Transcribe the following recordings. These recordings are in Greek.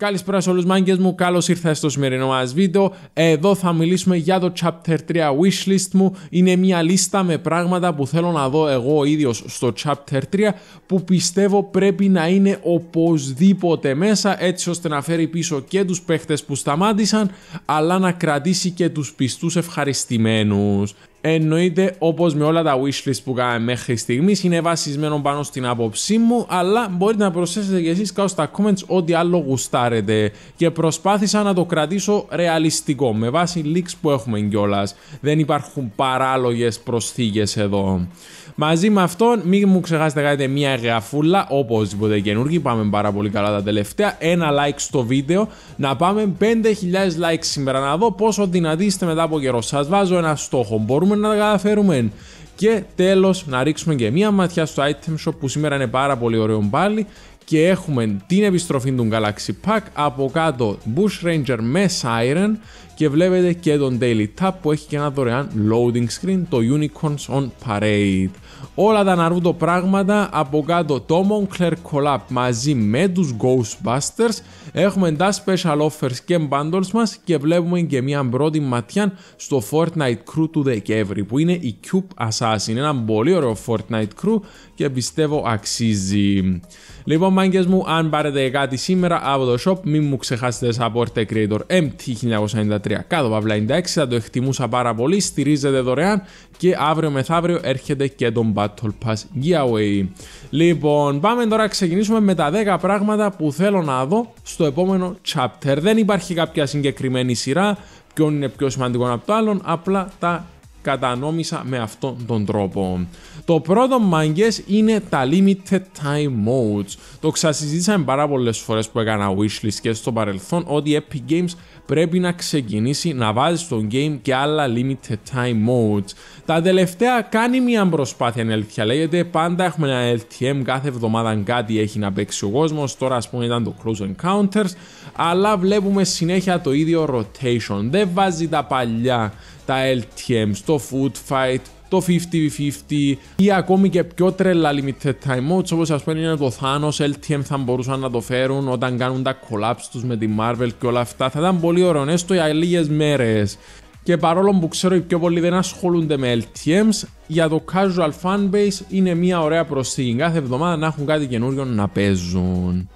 Καλησπέρα σε όλους μάγκες μου, καλώς ήρθατε στο σημερινό μας βίντεο. Εδώ θα μιλήσουμε για το Chapter 3 Wishlist μου. Είναι μια λίστα με πράγματα που θέλω να δω εγώ ο ίδιος στο Chapter 3 που πιστεύω πρέπει να είναι οπωσδήποτε μέσα έτσι ώστε να φέρει πίσω και τους παίχτες που σταμάτησαν αλλά να κρατήσει και τους πιστούς ευχαριστημένους. Εννοείται όπως με όλα τα wishlist που κάναμε μέχρι στιγμής, είναι βασισμένο πάνω στην άποψή μου, αλλά μπορείτε να προσθέσετε και εσεί κάτω στα comments ό,τι άλλο γουστάρετε. Και προσπάθησα να το κρατήσω ρεαλιστικό με βάση leaks που έχουμε κιόλας. Δεν υπάρχουν παράλογες προσθήκες εδώ. Μαζί με αυτόν, μην μου ξεχάσετε κάνετε μια γραφούλα οπωσδήποτε καινούργιοι. Πάμε πάρα πολύ καλά τα τελευταία. Ένα like στο βίντεο. Να πάμε 5.000 likes σήμερα. Να δω πόσο δυνατή είστε μετά από καιρό. Σας βάζω ένα στόχο. Μπορούμε να τα καταφέρουμε. Και τέλος να ρίξουμε και μία ματιά στο item shop που σήμερα είναι πάρα πολύ ωραίο πάλι και έχουμε την επιστροφή του Galaxy Pack από κάτω Bush Ranger με Siren και βλέπετε και τον Daily Tap που έχει και ένα δωρεάν loading screen, το Unicorns on Parade. Όλα τα Naruto πράγματα από κάτω το Moncler Collab μαζί με τους Ghostbusters Έχουμε τα special offers και bundles μας και βλέπουμε και μια πρώτη ματιά στο Fortnite Crew του Δεκέμβρη που είναι η Cube Assassin. Ένα πολύ ωραίο Fortnite Crew και πιστεύω αξίζει. Λοιπόν, μάγκες μου, αν πάρετε κάτι σήμερα από το shop, μην μου ξεχάσετε σαν the creator MT1993 κάτω παύλα 96. Θα το εκτιμούσα πάρα πολύ. στηρίζεται δωρεάν και αύριο μεθαύριο έρχεται και το Battle Pass giveaway. Λοιπόν, πάμε τώρα να ξεκινήσουμε με τα 10 πράγματα που θέλω να δω στο επόμενο chapter. Δεν υπάρχει κάποια συγκεκριμένη σειρά, ποιον είναι πιο σημαντικό από το άλλον, απλά τα κατανόμησα με αυτόν τον τρόπο. Το πρώτο μάγκες είναι τα limited time modes. Το ξασυζήτησαμε πάρα πολλές φορές που έκανα wishlist και στο παρελθόν ότι Epic Games πρέπει να ξεκινήσει να βάζει στο game και άλλα limited time modes. Τα τελευταία κάνει μια προσπάθεια να αλήθεια λέγεται, πάντα έχουμε ένα LTM, κάθε εβδομάδα κάτι έχει να παίξει ο κόσμος. τώρα ας πούμε ήταν το Close Encounters, αλλά βλέπουμε συνέχεια το ίδιο rotation, δεν βάζει τα παλιά τα LTM στο Food Fight, το 50-50 ή ακόμη και πιο τρελά limited time modes όπως ας πούμε είναι το Thanos LTM θα μπορούσαν να το φέρουν όταν κάνουν τα Collapse τους με τη Marvel και όλα αυτά θα ήταν πολύ ωραίο ναι, έστω για λίγες μέρες και παρόλο που ξέρω οι πιο πολλοί δεν ασχολούνται με LTMs, για το casual fanbase είναι μια ωραία προσθήκη κάθε εβδομάδα να έχουν κάτι καινούριο να παίζουν.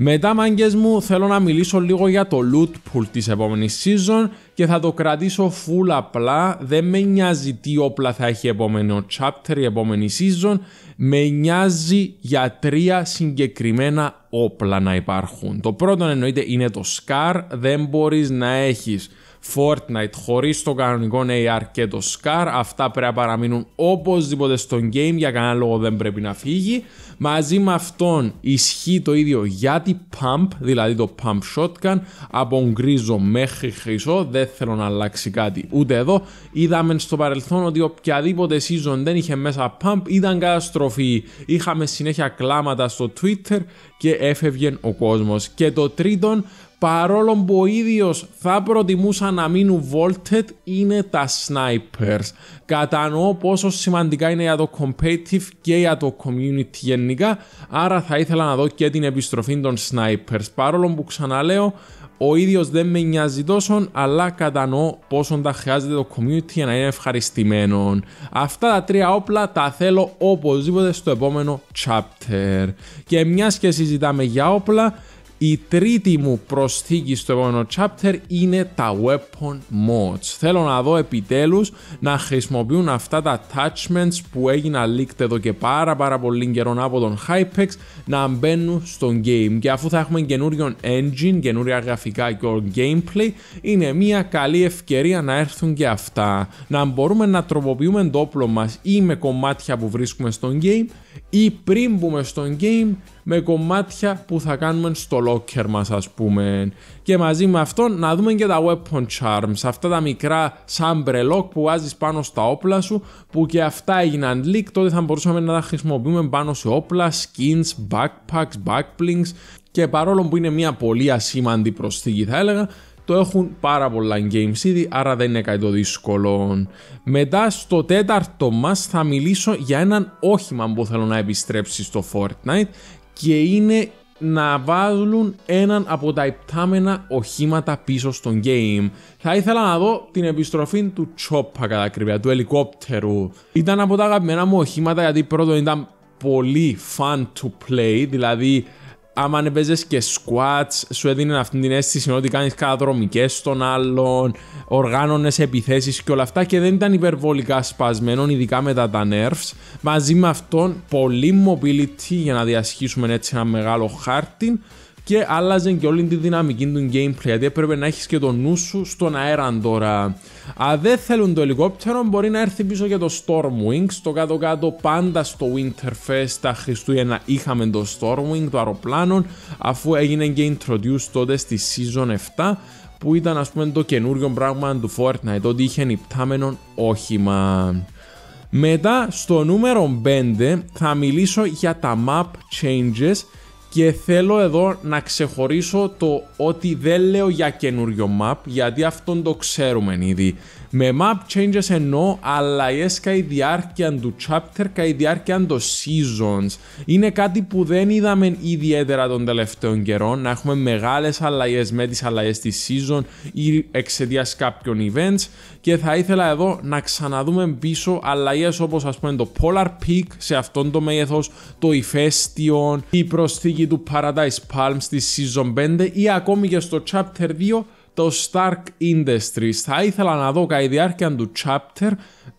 Μετά, μάγκες μου, θέλω να μιλήσω λίγο για το loot pool της επόμενης season και θα το κρατήσω full απλά. Δεν με νοιάζει τι όπλα θα έχει επόμενο chapter, η επόμενη season. Με νοιάζει για τρία συγκεκριμένα όπλα να υπάρχουν. Το πρώτο εννοείται είναι το Scar. Δεν μπορείς να έχεις Fortnite χωρίς το κανονικό AR και το SCAR. Αυτά πρέπει να παραμείνουν οπωσδήποτε στο game, για κανένα λόγο δεν πρέπει να φύγει. Μαζί με αυτόν ισχύει το ίδιο για την Pump, δηλαδή το Pump Shotgun, από γκρίζο μέχρι χρυσό, δεν θέλω να αλλάξει κάτι ούτε εδώ. Είδαμε στο παρελθόν ότι οποιαδήποτε season δεν είχε μέσα Pump ήταν καταστροφή. Είχαμε συνέχεια κλάματα στο Twitter και έφευγε ο κόσμος. Και το τρίτον, παρόλο που ο ίδιος θα προτιμούσα να μείνουν vaulted, είναι τα snipers. Κατανοώ πόσο σημαντικά είναι για το competitive και για το community γενικά, άρα θα ήθελα να δω και την επιστροφή των snipers. Παρόλο που ξαναλέω, ο ίδιος δεν με νοιάζει τόσο, αλλά κατανοώ πόσο τα χρειάζεται το community για να είναι ευχαριστημένο. Αυτά τα τρία όπλα τα θέλω οπωσδήποτε στο επόμενο chapter. Και μιας και συζητάμε για όπλα, η τρίτη μου προσθήκη στο επόμενο chapter είναι τα weapon mods. Θέλω να δω επιτέλους να χρησιμοποιούν αυτά τα attachments που έγιναν leaked εδώ και πάρα πάρα πολύ καιρό από τον Hypex να μπαίνουν στο game. Και αφού θα έχουμε καινούριο engine, καινούρια γραφικά και gameplay, είναι μια καλή ευκαιρία να έρθουν και αυτά. Να μπορούμε να τροποποιούμε το όπλο μας ή με κομμάτια που βρίσκουμε στο game ή πριν μπούμε στο game με κομμάτια που θα κάνουμε στο locker μας ας πούμε και μαζί με αυτό να δούμε και τα weapon charms αυτά τα μικρά sambre lock που βάζεις πάνω στα όπλα σου που και αυτά έγιναν leak τότε θα μπορούσαμε να τα χρησιμοποιούμε πάνω σε όπλα, skins, backpacks, backplings. και παρόλο που είναι μια πολύ ασήμαντη προσθήκη θα έλεγα το έχουν πάρα πολλά Game ήδη, άρα δεν είναι κάτι το δύσκολο. Μετά στο τέταρτο μας θα μιλήσω για έναν όχημα που θέλω να επιστρέψει στο Fortnite και είναι να βάλουν έναν από τα υπτάμενα οχήματα πίσω στον game. Θα ήθελα να δω την επιστροφή του Τσόπα κατά κρύβια, του ελικόπτερου. Ήταν από τα αγαπημένα μου οχήματα γιατί πρώτον ήταν πολύ fun to play, δηλαδή άμα αν και squats, σου έδινε αυτή την αίσθηση ότι κάνεις καταδρομικέ των άλλων, οργάνωνες επιθέσεις και όλα αυτά και δεν ήταν υπερβολικά σπασμένο, ειδικά μετά τα nerfs. Μαζί με αυτόν, πολύ mobility για να διασχίσουμε έτσι ένα μεγάλο χάρτη και άλλαζε και όλη τη δυναμική του gameplay. Γιατί έπρεπε να έχεις και το νου σου στον αέρα τώρα. Αν δεν θέλουν το ελικόπτερο, μπορεί να έρθει πίσω για το Stormwing. Στο κάτω-κάτω, πάντα στο Winterfest τα Χριστούγεννα είχαμε το Stormwing, το αεροπλάνο, αφού έγινε και introduced τότε στη season 7 που ήταν ας πούμε το καινούριο πράγμα του Fortnite, ότι είχε νυπτάμενο όχημα. Μετά στο νούμερο 5 θα μιλήσω για τα map changes και θέλω εδώ να ξεχωρίσω το ότι δεν λέω για καινούριο map γιατί αυτόν το ξέρουμε ήδη με map changes εννοώ αλλαγές και η διάρκεια του chapter και η διάρκεια των seasons. Είναι κάτι που δεν είδαμε ιδιαίτερα των τελευταίων καιρών, να έχουμε μεγάλες αλλαγές με τις αλλαγές της season ή εξαιτίας κάποιων events και θα ήθελα εδώ να ξαναδούμε πίσω αλλαγές όπως ας πούμε το Polar Peak σε αυτόν το μέγεθος. το Ifestion, η προσθήκη του Paradise Palms στη season 5 ή ακόμη και στο chapter 2 το Stark Industries. Θα ήθελα να δω κατά τη διάρκεια του chapter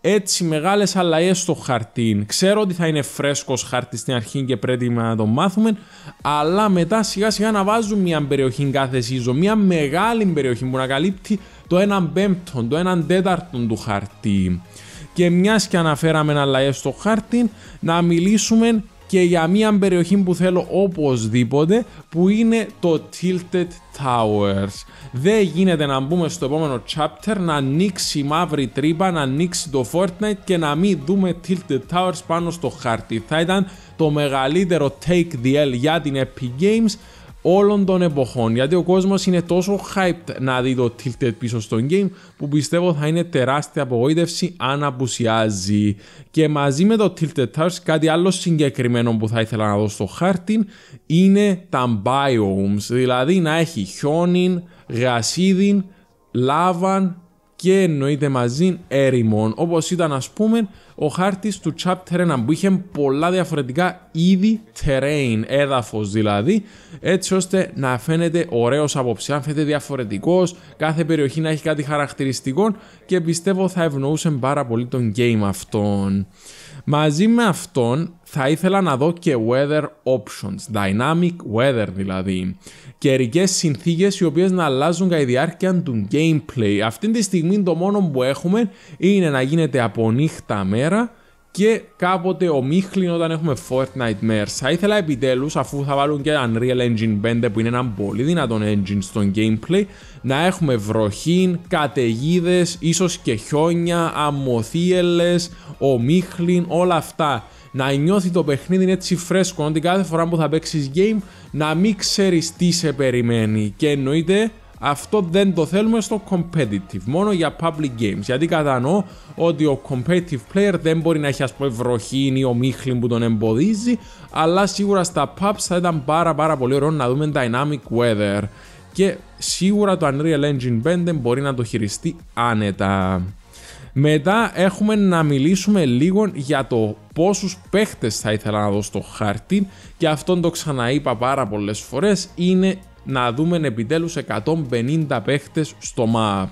έτσι μεγάλες αλλαγές στο χαρτί. Ξέρω ότι θα είναι φρέσκος χάρτη στην αρχή και πρέπει να το μάθουμε, αλλά μετά σιγά σιγά να βάζουμε... μια περιοχή κάθε season, μια μεγάλη περιοχή που να καλύπτει το 1 πέμπτον, το 1 τέταρτον του χαρτί. Και μιας και αναφέραμε αλλαγές στο χάρτη, να μιλήσουμε και για μια περιοχή που θέλω οπωσδήποτε που είναι το Tilted Towers. Δεν γίνεται να μπούμε στο επόμενο chapter, να ανοίξει η μαύρη τρύπα, να ανοίξει το Fortnite και να μην δούμε Tilted Towers πάνω στο χαρτί. Θα ήταν το μεγαλύτερο take the L για την Epic Games όλων των εποχών. Γιατί ο κόσμος είναι τόσο hyped να δει το Tilted πίσω στο game που πιστεύω θα είναι τεράστια απογοήτευση αν απουσιάζει. Και μαζί με το Tilted Towers, κάτι άλλο συγκεκριμένο που θα ήθελα να δω στο χάρτη είναι τα biomes. Δηλαδή να έχει χιόνι, γασίδιν, λάβαν και εννοείται μαζί έρημον. Όπως ήταν ας πούμε ο χάρτης του chapter 1 που είχε πολλά διαφορετικά είδη terrain, έδαφος δηλαδή, έτσι ώστε να φαίνεται ωραίος από αν φαίνεται διαφορετικός, κάθε περιοχή να έχει κάτι χαρακτηριστικό και πιστεύω θα ευνοούσε πάρα πολύ τον game αυτόν. Μαζί με αυτόν θα ήθελα να δω και weather options, dynamic weather δηλαδή. Καιρικές συνθήκες οι οποίες να αλλάζουν κατά τη διάρκεια του gameplay. Αυτή τη στιγμή το μόνο που έχουμε είναι να γίνεται από νύχτα μέρα και κάποτε ο Μίχλιν όταν έχουμε Fortnite Mers. Θα ήθελα επιτέλους αφού θα βάλουν και Unreal Engine 5 που είναι ένα πολύ δυνατό engine στο gameplay να έχουμε βροχή, καταιγίδες, ίσως και χιόνια, αμοθίελες, ο Μίχλιν, όλα αυτά. Να νιώθει το παιχνίδι έτσι φρέσκο, ότι κάθε φορά που θα παίξεις game να μην ξέρεις τι σε περιμένει και εννοείται αυτό δεν το θέλουμε στο competitive, μόνο για public games. Γιατί κατανοώ ότι ο competitive player δεν μπορεί να έχει ας πούμε βροχή ή ομίχλη που τον εμποδίζει, αλλά σίγουρα στα pubs θα ήταν πάρα πάρα πολύ ωραίο να δούμε dynamic weather. Και σίγουρα το Unreal Engine 5 μπορεί να το χειριστεί άνετα. Μετά έχουμε να μιλήσουμε λίγο για το πόσους παίχτες θα ήθελα να δω στο χάρτη και αυτόν το ξαναείπα πάρα πολλές φορές είναι να δούμε επιτέλους 150 παίχτες στο map.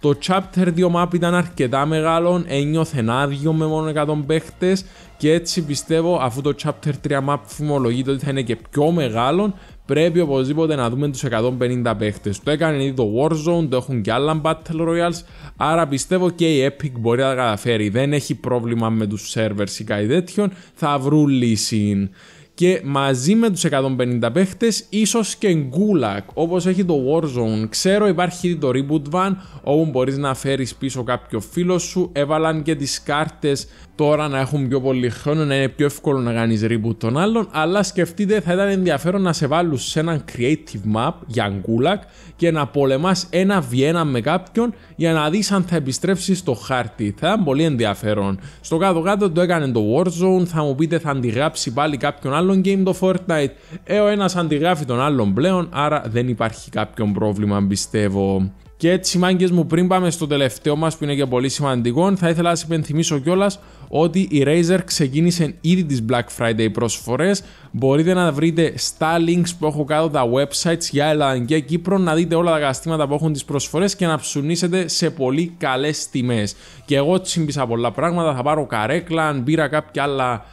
Το chapter 2 map ήταν αρκετά μεγάλο, ένιωθεν άδειο με μόνο 100 παίχτες και έτσι πιστεύω αφού το chapter 3 map φημολογείται ότι θα είναι και πιο μεγάλο πρέπει οπωσδήποτε να δούμε τους 150 παίχτες. Το έκανε ήδη το Warzone, το έχουν και άλλα Battle Royals, άρα πιστεύω και η Epic μπορεί να τα καταφέρει. Δεν έχει πρόβλημα με τους servers ή κάτι τέτοιον, θα βρουν λύση και μαζί με τους 150 παίχτες ίσως και γκουλακ όπως έχει το Warzone. Ξέρω υπάρχει το Reboot Van όπου μπορείς να φέρεις πίσω κάποιο φίλο σου, έβαλαν και τις κάρτες τώρα να έχουν πιο πολύ χρόνο, να είναι πιο εύκολο να κάνεις reboot των άλλων. Αλλά σκεφτείτε, θα ήταν ενδιαφέρον να σε βάλουν σε έναν creative map για γκούλακ και να πολεμάς ένα βιένα με κάποιον για να δεις αν θα επιστρέψεις στο χάρτη. Θα ήταν πολύ ενδιαφέρον. Στο κάτω-κάτω το έκανε το Warzone, θα μου πείτε θα αντιγράψει πάλι κάποιον άλλον game το Fortnite. Ε, ο ένας αντιγράφει τον άλλον πλέον, άρα δεν υπάρχει κάποιον πρόβλημα, πιστεύω. Και έτσι, μάγκες μου, πριν πάμε στο τελευταίο μας που είναι και πολύ σημαντικό, θα ήθελα να σα υπενθυμίσω κιόλας ότι η Razer ξεκίνησε ήδη τις Black Friday προσφορές. Μπορείτε να βρείτε στα links που έχω κάτω τα websites για Ελλάδα και Κύπρο να δείτε όλα τα καταστήματα που έχουν τις προσφορές και να ψουνίσετε σε πολύ καλές τιμές. Και εγώ τσιμπήσα πολλά πράγματα, θα πάρω καρέκλα, αν πήρα κάποια άλλα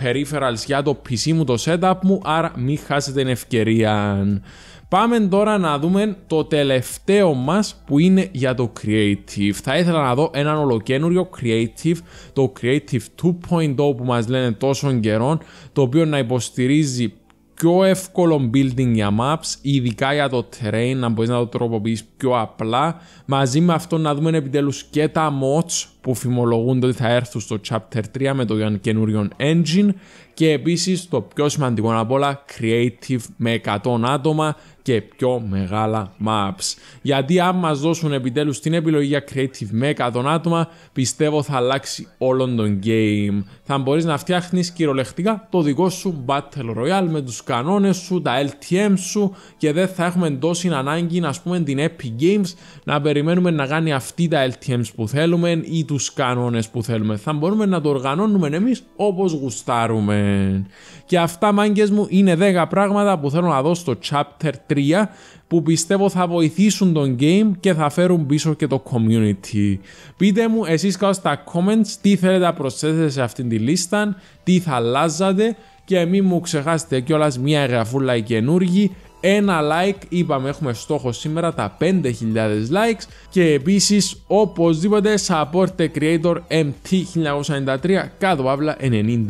peripherals για το PC μου, το setup μου, άρα μην χάσετε την ευκαιρία. Πάμε τώρα να δούμε το τελευταίο μας που είναι για το Creative. Θα ήθελα να δω έναν ολοκένουριο Creative, το Creative 2.0 που μας λένε τόσων καιρών, το οποίο να υποστηρίζει πιο εύκολο building για maps, ειδικά για το terrain, να μπορείς να το τροποποιήσει πιο απλά. Μαζί με αυτό να δούμε επιτέλους και τα mods που φημολογούνται ότι θα έρθουν στο Chapter 3 με το καινούριο engine και επίσης το πιο σημαντικό απ' όλα creative με 100 άτομα και πιο μεγάλα maps. Γιατί αν μας δώσουν επιτέλους την επιλογή για creative με 100 άτομα πιστεύω θα αλλάξει όλο το game. Θα μπορείς να φτιάχνεις κυριολεκτικά το δικό σου Battle Royale με τους κανόνες σου, τα LTM σου και δεν θα έχουμε τόση ανάγκη να πούμε την Epic Games να περιμένουμε να κάνει αυτή τα LTMs που θέλουμε ή τους τους κανόνες που θέλουμε. Θα μπορούμε να το οργανώνουμε εμείς όπως γουστάρουμε. Και αυτά μάγκες μου είναι 10 πράγματα που θέλω να δω στο chapter 3 που πιστεύω θα βοηθήσουν τον game και θα φέρουν πίσω και το community. Πείτε μου εσείς κάτω στα comments τι θέλετε να προσθέσετε σε αυτήν τη λίστα, τι θα αλλάζατε και μην μου ξεχάσετε κιόλας μια εγγραφούλα καινούργη ένα like. Είπαμε έχουμε στόχο σήμερα τα 5.000 likes και επίσης οπωσδήποτε support the creator MT1993 κάτω παύλα 96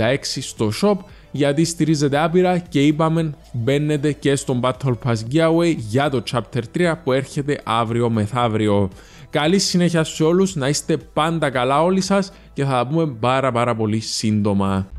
στο shop γιατί στηρίζετε άπειρα και είπαμε μπαίνετε και στον Battle Pass Giveaway για το Chapter 3 που έρχεται αύριο μεθαύριο. Καλή συνέχεια σε όλους, να είστε πάντα καλά όλοι σας και θα τα πούμε πάρα πάρα πολύ σύντομα.